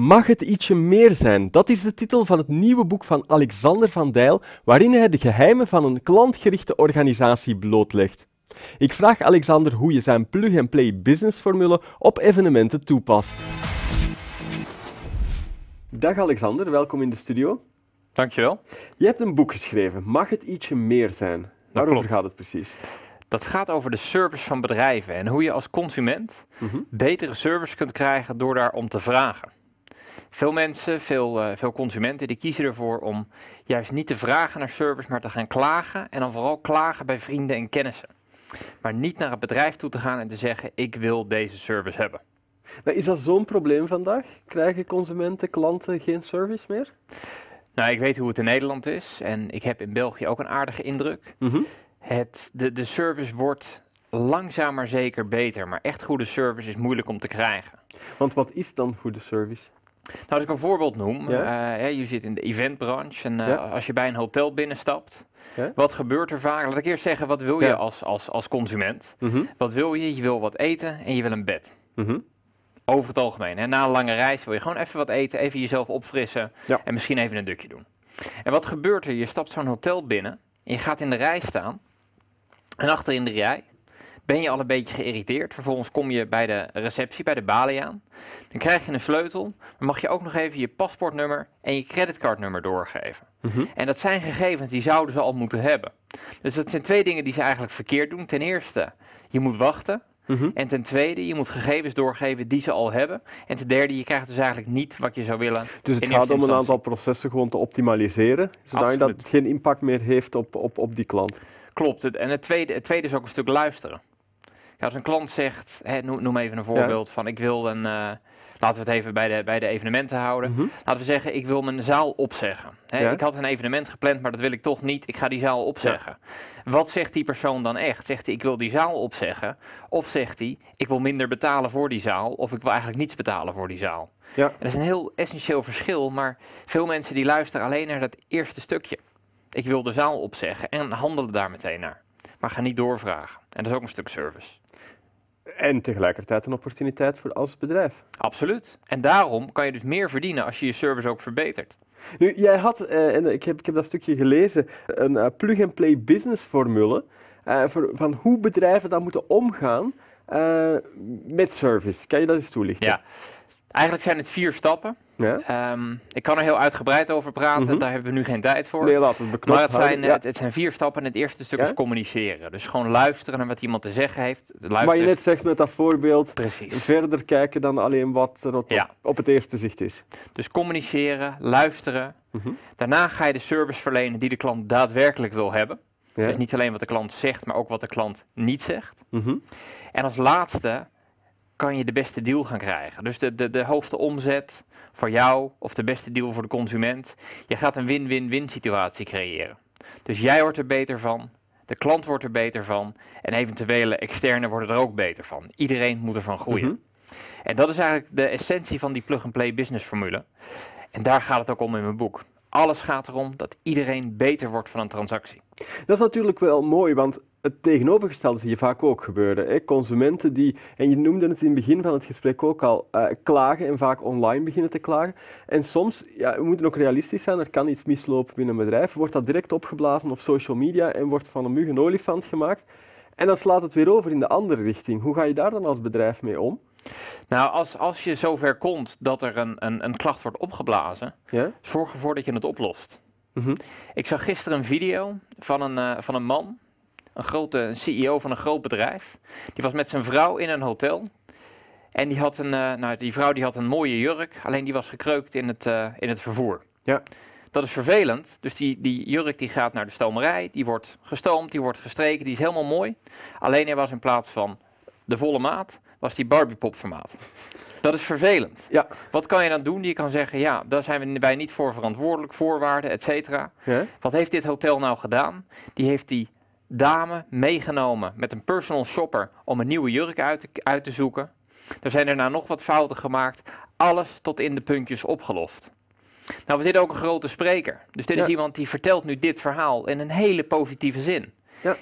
Mag het ietsje meer zijn? Dat is de titel van het nieuwe boek van Alexander van Dijl, waarin hij de geheimen van een klantgerichte organisatie blootlegt. Ik vraag Alexander hoe je zijn plug-and-play businessformule op evenementen toepast. Dag Alexander, welkom in de studio. Dankjewel. Je hebt een boek geschreven, Mag het ietsje meer zijn? Waarover gaat het precies? Dat gaat over de service van bedrijven en hoe je als consument mhm. betere service kunt krijgen door daarom te vragen. Veel mensen, veel, eh, veel consumenten, die kiezen ervoor om juist niet te vragen naar service, maar te gaan klagen. En dan vooral klagen bij vrienden en kennissen. Maar niet naar het bedrijf toe te gaan en te zeggen: Ik wil deze service hebben. Maar is dat zo'n probleem vandaag? Krijgen consumenten, klanten geen service meer? Nou, ik weet hoe het in Nederland is en ik heb in België ook een aardige indruk. Mhm. het, de, de service wordt langzaam maar zeker beter, maar echt goede service is moeilijk om te krijgen. Want wat is dan goede service? Nou, als ik een voorbeeld noem, eh, je zit in de eventbranche en eh, als je bij een hotel binnenstapt, wat gebeurt er vaak? Laat ik eerst zeggen, wat wil je als, als, als consument? Mhm. Wat wil je? Je wil wat eten en je wil een bed. Mhm. Over het algemeen. Hè. Na een lange reis wil je gewoon even wat eten, even jezelf opfrissen en misschien even een dukje doen. En wat gebeurt er? Je stapt zo'n hotel binnen en je gaat in de rij staan. En achter in de rij ben je al een beetje geïrriteerd. Vervolgens kom je bij de receptie, bij de balie aan. Dan krijg je een sleutel, maar mag je ook nog even je paspoortnummer en je creditcardnummer doorgeven. Mhm. En dat zijn gegevens die zouden ze al moeten hebben. Dus dat zijn twee dingen die ze eigenlijk verkeerd doen. Ten eerste, je moet wachten. Mhm. En ten tweede, je moet gegevens doorgeven die ze al hebben. En ten derde, je krijgt dus eigenlijk niet wat je zou willen. Dus het gaat om een aantal processen gewoon te optimaliseren, zodat dat het geen impact meer heeft op, op, op die klant. Klopt. En het tweede, het tweede is ook een stuk luisteren als een klant zegt, hè, noem, even een voorbeeld van ik wil een, eh, laten we het even bij de, bij de evenementen houden. Mhm. Laten we zeggen, ik wil mijn zaal opzeggen. Ik had een evenement gepland, maar dat wil ik toch niet. Ik ga die zaal opzeggen. Wat zegt die persoon dan echt? Zegt hij, ik wil die zaal opzeggen? Of zegt hij, ik wil minder betalen voor die zaal. Of ik wil eigenlijk niets betalen voor die zaal. Ja. En dat is een heel essentieel verschil, maar veel mensen die luisteren alleen naar dat eerste stukje. Ik wil de zaal opzeggen en handelen daar meteen naar. Maar ga niet doorvragen. En dat is ook een stuk service. En tegelijkertijd een opportuniteit voor als bedrijf. Absoluut. En daarom kan je dus meer verdienen als je je service ook verbetert. Nu, jij had, eh, en ik heb, ik heb dat stukje gelezen, een eh, plug-and-play business formule eh, voor, van hoe bedrijven dan moeten omgaan met service. Kan je dat eens toelichten? Ja. Eigenlijk zijn het vier stappen. Ja? Ehm, ik kan er heel uitgebreid over praten, mhm. daar hebben we nu geen tijd voor. Nee, het maar het zijn, eh, het, zijn vier stappen. Het eerste stuk is communiceren. Dus gewoon luisteren naar wat iemand te zeggen heeft. Luisteren. Maar je net zegt met dat voorbeeld, Precies. verder kijken dan alleen wat er op, het eerste zicht is. Dus communiceren, luisteren. Mhm. Daarna ga je de service verlenen die de klant daadwerkelijk wil hebben. Dus niet alleen wat de klant zegt, maar ook wat de klant niet zegt. Mhm. En als laatste kan je de beste deal gaan krijgen. Dus de, de, de hoogste omzet voor jou of de beste deal voor de consument. Je gaat een win-win-win situatie creëren. Dus jij wordt er beter van, de klant wordt er beter van en eventuele externe worden er ook beter van. Iedereen moet ervan groeien. Mhm. En dat is eigenlijk de essentie van die plug-and-play business formule. En daar gaat het ook om in mijn boek. Alles gaat erom dat iedereen beter wordt van een transactie. Dat is natuurlijk wel mooi, want het tegenovergestelde zie je vaak ook gebeuren. Hè? Consumenten die, en je noemde het in het begin van het gesprek ook al, eh, klagen en vaak online beginnen te klagen. En soms, ja, we moeten ook realistisch zijn, er kan iets mislopen binnen een bedrijf, wordt dat direct opgeblazen op social media en wordt van een mug een olifant gemaakt. En dan slaat het weer over in de andere richting. Hoe ga je daar dan als bedrijf mee om? Nou, als, als je zover komt dat er een, een, een klacht wordt opgeblazen, ja? zorg ervoor dat je het oplost. Mhm. Ik zag gisteren een video van een, eh, van een man een grote CEO van een groot bedrijf. Die was met zijn vrouw in een hotel. En die, had een, eh, nou, die vrouw die had een mooie jurk, alleen die was gekreukt in het, eh, in het vervoer. Ja. Dat is vervelend. Dus die, die jurk die gaat naar de stomerij, die wordt gestoomd, die wordt gestreken, die is helemaal mooi. Alleen hij was in plaats van de volle maat, was die Barbiepop formaat. Dat is vervelend. Ja. Wat kan je dan doen? Je kan zeggen, ja, daar zijn wij niet voor verantwoordelijk, voorwaarden, et cetera. Ja. Wat heeft dit hotel nou gedaan? Die heeft die dame meegenomen met een personal shopper om een nieuwe jurk uit te, uit te zoeken. Er zijn daarna nog wat fouten gemaakt. Alles tot in de puntjes opgelost. Nou we zitten ook een grote spreker. Dus dit is iemand die vertelt nu dit verhaal in een hele positieve zin.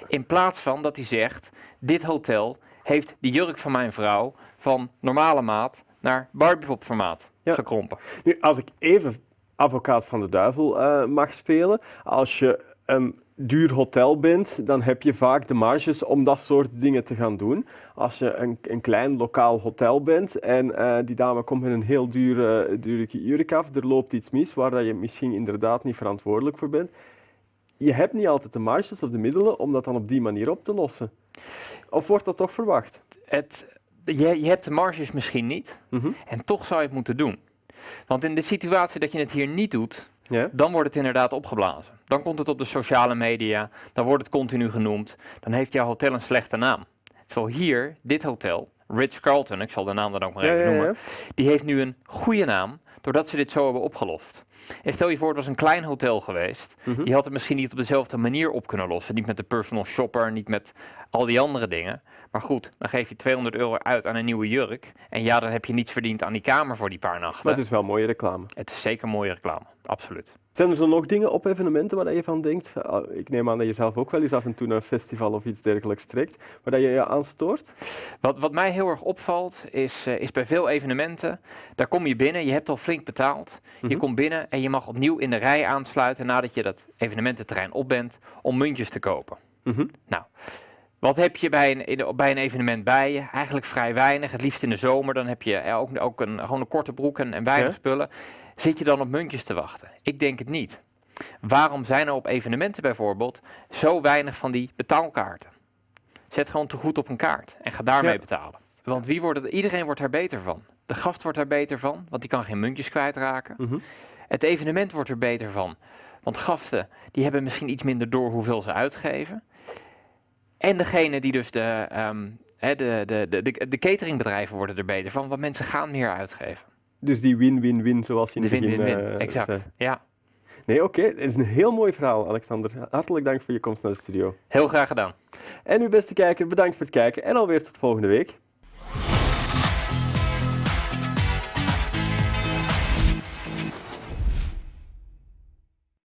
In plaats van dat hij zegt, dit hotel heeft de jurk van mijn vrouw van normale maat naar Barbiepop formaat gekrompen. Nu, als ik even advocaat van de duivel eh, mag spelen. Als je een duur hotel bent, dan heb je vaak de marges om dat soort dingen te gaan doen. Als je een, een klein lokaal hotel bent en eh, die dame komt met een heel dure, dure jurk af, er loopt iets mis waar dat je misschien inderdaad niet verantwoordelijk voor bent. Je hebt niet altijd de marges of de middelen om dat dan op die manier op te lossen. Of wordt dat toch verwacht? je, je hebt de marges misschien niet, mhm. en toch zou je het moeten doen. Want in de situatie dat je het hier niet doet, ja. dan wordt het inderdaad opgeblazen. Dan komt het op de sociale media, dan wordt het continu genoemd. Dan heeft jouw hotel een slechte naam. Terwijl hier, dit hotel, Rich Carlton, ik zal de naam dan ook maar even noemen, die heeft nu een goede naam doordat ze dit zo hebben opgelost. En stel je voor, het was een klein hotel geweest. Mhm. Die had het misschien niet op dezelfde manier op kunnen lossen. Niet met de personal shopper, niet met al die andere dingen. Maar goed, dan geef je 200 euro uit aan een nieuwe jurk. En ja, dan heb je niets verdiend aan die kamer voor die paar nachten. Maar is wel mooie reclame. Het is zeker mooie reclame. Absoluut. Zijn er zo nog dingen op evenementen waar je van denkt? Ah, ik neem aan dat je zelf ook wel eens af en toe naar een festival of iets dergelijks trekt, waar je je aan stoort? Wat, wat mij heel erg opvalt, is, eh, is bij veel evenementen, daar kom je binnen, je hebt al flink betaald, je mhm. komt binnen en je mag opnieuw in de rij aansluiten nadat je dat evenemententerrein op bent, om muntjes te kopen. Mhm. Nou, wat heb je bij een, bij een, evenement bij je? Eigenlijk vrij weinig. Het liefst in de zomer, dan heb je eh, ook, ook een, gewoon een korte broek en, en weinig spullen. Zit je dan op muntjes te wachten? Ik denk het niet. Waarom zijn er op evenementen bijvoorbeeld zo weinig van die betaalkaarten? Zet gewoon te goed op een kaart en ga daarmee betalen. Want wie wordt het, iedereen wordt er beter van. De gast wordt daar beter van, want die kan geen muntjes kwijtraken. Mhm. Het evenement wordt er beter van. Want gasten die hebben misschien iets minder door hoeveel ze uitgeven. En degene die dus de, ehm, de, de, de, de cateringbedrijven worden er beter van, want mensen gaan meer uitgeven. Dus die win-win-win, zoals je in de het begin win, win, eh, exact. Ja. Nee, oké. Okay. Het is een heel mooi verhaal, Alexander. Hartelijk dank voor je komst naar de studio. Heel graag gedaan. En uw beste kijker, bedankt voor het kijken en alweer tot volgende week.